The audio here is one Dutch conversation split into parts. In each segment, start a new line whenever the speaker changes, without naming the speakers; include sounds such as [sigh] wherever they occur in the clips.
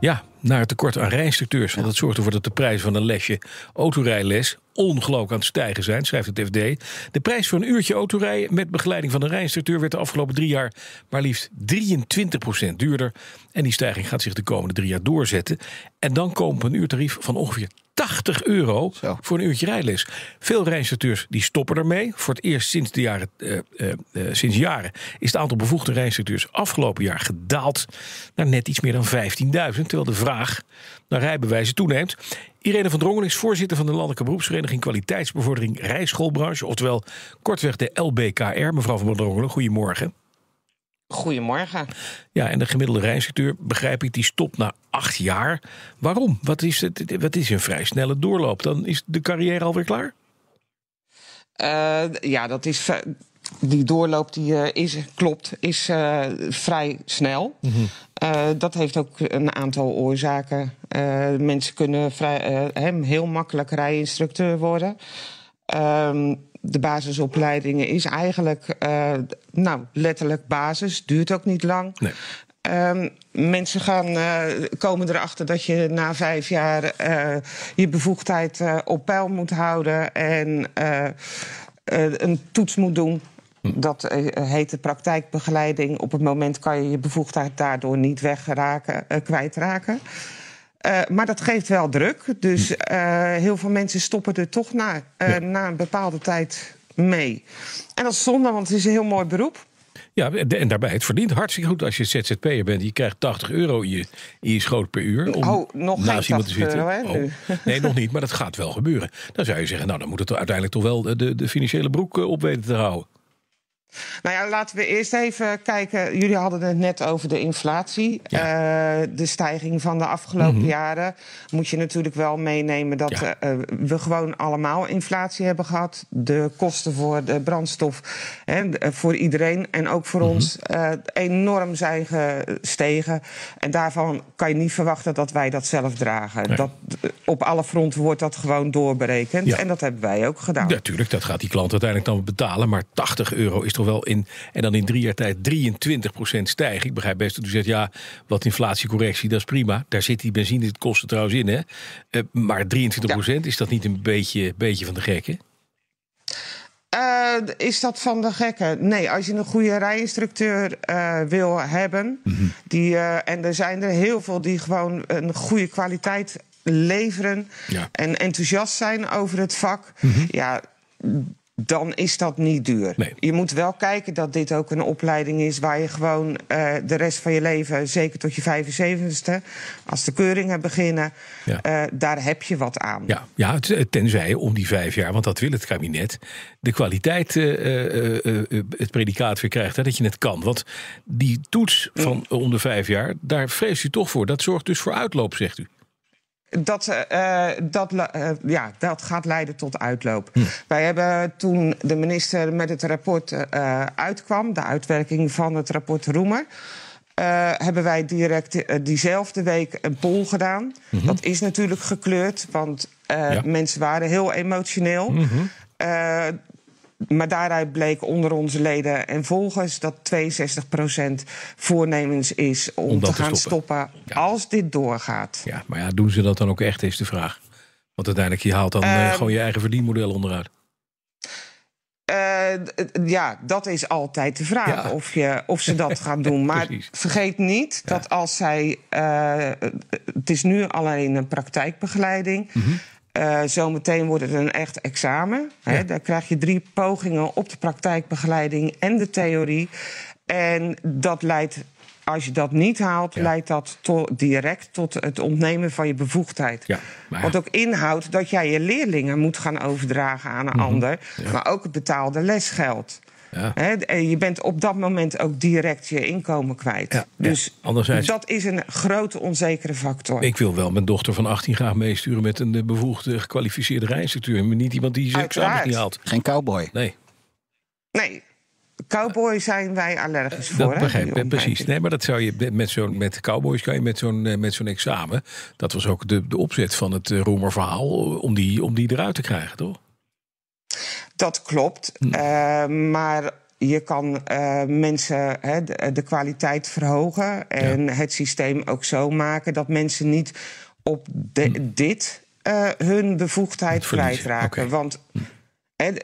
Ja, naar het tekort aan rijinstructeurs. Want dat zorgt ervoor dat de prijs van een lesje autorijles ongelooflijk aan het stijgen zijn, schrijft het FD. De prijs voor een uurtje autorijden met begeleiding van een rijinstructeur werd de afgelopen drie jaar maar liefst 23% duurder. En die stijging gaat zich de komende drie jaar doorzetten. En dan komen we een uurtarief van ongeveer 80 euro voor een uurtje rijles. Veel reinstructeurs die stoppen ermee. Voor het eerst sinds, de jaren, eh, eh, eh, sinds jaren is het aantal bevoegde reinstructeurs afgelopen jaar gedaald naar net iets meer dan 15.000. Terwijl de vraag naar rijbewijzen toeneemt. Irene van Drongen is voorzitter van de Landelijke Beroepsvereniging Kwaliteitsbevordering Rijschoolbranche, oftewel kortweg de LBKR. Mevrouw van Drongen, goedemorgen.
Goedemorgen.
Ja, en de gemiddelde rijinstructeur begrijp ik, die stopt na acht jaar. Waarom? Wat is, het, wat is een vrij snelle doorloop? Dan is de carrière alweer klaar? Eh,
ja, dat is. Die doorloop die eh, is, klopt, is eh, vrij snel. Mhm. dat heeft ook een aantal oorzaken. mensen kunnen vrij, heel makkelijk rijinstructeur worden. Um, de basisopleidingen is eigenlijk eh, nou, letterlijk basis, duurt ook niet lang. Nee. Ehm, mensen gaan, eh, komen erachter dat je na vijf jaar eh, je bevoegdheid op peil moet houden en een toets moet doen. Hm. Dat heet de praktijkbegeleiding. Op het moment kan je je bevoegdheid daardoor niet wegraken, kwijtraken. Eh, maar dat geeft wel druk. Dus hm. eh, heel veel mensen stoppen er toch na, eh, na een bepaalde tijd mee. En dat is zonde, want het is een heel mooi beroep.
Ja, en daarbij, het verdient hartstikke goed als je ZZP'er bent. Je krijgt 80 euro in je, in je schoot per uur. Om oh, nog naast iemand te zitten. Euro, hè, oh, nee, nog niet, maar dat gaat wel gebeuren. Dan zou je zeggen, nou, dan moet het uiteindelijk toch wel de, de financiële broek op weten te houden.
Nou ja, laten we eerst even kijken. Jullie hadden het net over de inflatie. Eh, de stijging van de afgelopen mhm. jaren. Moet je natuurlijk wel meenemen dat eh, eh, we gewoon allemaal inflatie hebben gehad. De kosten voor de brandstof hè, voor iedereen en ook voor mhm. ons enorm zijn gestegen. En daarvan kan je niet verwachten dat wij dat zelf dragen. Dat, op alle fronten wordt dat gewoon doorberekend.
En dat hebben wij ook gedaan. Natuurlijk, dat gaat die klant uiteindelijk dan betalen. Maar 80 euro is wel in, en dan in drie jaar tijd 23 stijgen. Ik begrijp best dat u zegt, ja, wat inflatiecorrectie, dat is prima. Daar zit die benzine kosten trouwens in, hè. Eh, maar 23 is dat niet een beetje, beetje van de gekke?
Eh, is dat van de gekken? Nee, als je een goede rijinstructeur eh, wil hebben, mhm. die, en er zijn er heel veel die gewoon een goede kwaliteit leveren en enthousiast zijn over het vak, mhm. ja, dan is dat niet duur. Je moet wel kijken dat dit ook een opleiding is waar je gewoon eh, de rest van je leven, zeker tot je 75ste, als de keuringen beginnen, eh, daar heb
je wat aan. Ja, ja, eh, tenzij om die vijf jaar, want dat wil het kabinet, de kwaliteit het predicaat weer krijgt, hè, dat je het kan. Want die toets van mm. onder de vijf jaar, daar vrees u toch voor. Dat zorgt dus voor uitloop, zegt u.
Dat, eh, dat, eh, ja, dat gaat leiden tot uitloop. Hm. Wij hebben toen de minister met het rapport eh, uitkwam, de uitwerking van het rapport Roemer. hebben wij direct diezelfde week een poll gedaan. Mhm. Dat is natuurlijk gekleurd, want mensen waren heel emotioneel. Mhm. Maar daaruit bleek onder onze leden en volgers dat 62% voornemens
is om, te, gaan stoppen,
als dit doorgaat. Ja,
maar ja, doen ze dat dan ook echt, is de vraag. Want uiteindelijk, je haalt dan eh, ehm, gewoon je eigen verdienmodel onderuit.
Eh, ja, dat is altijd de vraag of, je, of ze dat gaan doen. [laughs] Maar vergeet niet dat als zij. Eh, het is nu alleen een praktijkbegeleiding. Mhm. Uh, zometeen wordt het een echt examen. Ja. Hè? Daar krijg je drie pogingen op de praktijkbegeleiding en de theorie. En dat leidt als je dat niet haalt, leidt dat direct tot het ontnemen van je bevoegdheid. Ja, Wat ook inhoudt dat jij je leerlingen moet gaan overdragen aan een mhm. ander, maar ook het betaalde lesgeld. Ja. je bent op dat moment ook direct je inkomen kwijt. dus dat is een grote onzekere factor. Ik
wil wel mijn dochter van 18 graag meesturen met een eh, bevoegde gekwalificeerde rijinstructeur. Maar niet iemand die zijn examens niet haalt. Geen cowboy. Nee.
Nee, Cowboy zijn wij allergisch eh, voor. Dat begrijp ik, precies.
Nee, maar dat zou je met, zo'n, met cowboys kan je met zo'n, eh, met zo'n examen. Dat was ook de, de opzet van het Roemerverhaal Om die, om die eruit te krijgen, toch? Dat klopt. Hm.
Eh, maar je kan eh, mensen hè, de, kwaliteit verhogen en het systeem ook zo maken dat mensen niet op de, hm. dit eh, hun bevoegdheid kwijtraken. Want hm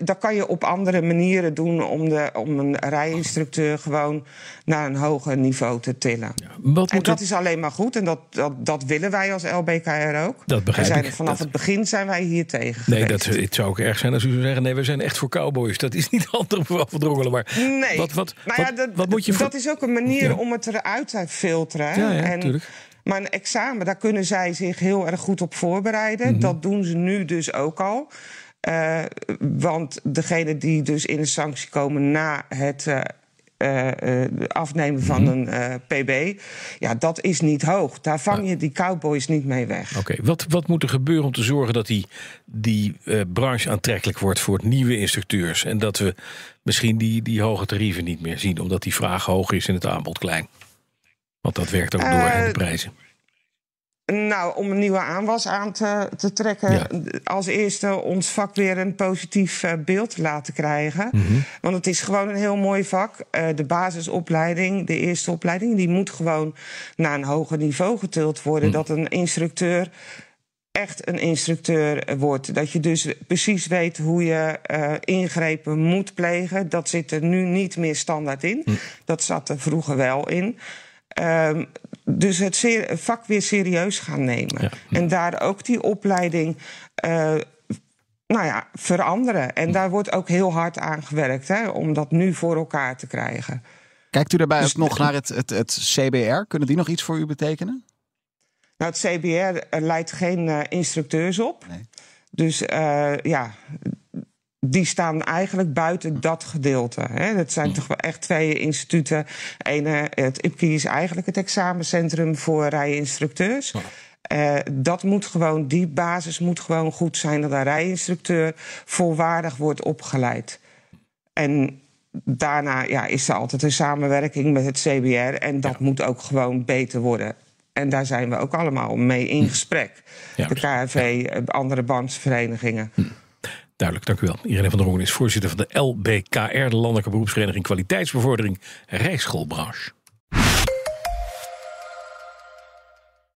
dat kan je op andere manieren doen om, de, om een rijinstructeur gewoon naar een hoger niveau te tillen. Ja, en dat is alleen maar goed en dat, dat, dat willen wij als LBKR ook. Dat begrijp zijn, ik. Vanaf het begin zijn wij hier tegen. Nee, dat,
het zou ook erg zijn als u zou zeggen: nee, we zijn echt voor cowboys. Dat is niet [laughs] anders voor afgedrongelen. Maar nee, wat, nou wat, dat, wat moet je dat is ook
een manier om het eruit te filteren. Ja, natuurlijk. Maar een examen, daar kunnen zij zich heel erg goed op voorbereiden. Mhm. Dat doen ze nu dus ook al. Eh, want degene die dus in de sanctie komen na het eh, eh, afnemen van mhm. een PB, ja, dat is niet hoog. Daar vang je die cowboys niet mee weg.
Oké, wat, wat moet er gebeuren om te zorgen dat die, die branche aantrekkelijk wordt voor nieuwe instructeurs? En dat we misschien die, die hoge tarieven niet meer zien, omdat die vraag hoog is en het aanbod klein? Want dat werkt ook door in de prijzen.
Nou, om een nieuwe aanwas aan te, te trekken. Als eerste ons vak weer een positief eh, beeld beeld laten krijgen. Mhm. Want het is gewoon een heel mooi vak. Eh, de basisopleiding, de eerste opleiding, die moet gewoon naar een hoger niveau getild worden. Mhm. Dat een instructeur echt een instructeur wordt. Dat je dus precies weet hoe je eh, ingrepen moet plegen. Dat zit er nu niet meer standaard in. Mhm. Dat zat er vroeger wel in. Ehm, dus het vak weer serieus gaan nemen. En daar ook die opleiding eh, nou ja, veranderen. En daar wordt ook heel hard aan gewerkt hè, om dat nu voor elkaar te krijgen.
Kijkt u daarbij dus ook nog naar het, het, het CBR?
Kunnen die nog iets voor u betekenen? Nou, het CBR eh, leidt geen eh, instructeurs op. Nee. Dus ja, die staan eigenlijk buiten dat gedeelte. Hè. Dat zijn toch wel echt twee instituten. Ene, het IPKI is eigenlijk het examencentrum voor rijinstructeurs. Eh, dat moet gewoon, die basis moet gewoon goed zijn dat een rijinstructeur volwaardig wordt opgeleid. En daarna ja, is er altijd een samenwerking met het CBR en dat moet ook gewoon beter worden. En daar zijn we ook allemaal mee in hm. gesprek. de KNV, andere bandsverenigingen. Hm.
Duidelijk, dank u wel. Irene van der Hongen is voorzitter van de LBKR, de Landelijke Beroepsvereniging Kwaliteitsbevordering Rijschoolbranche.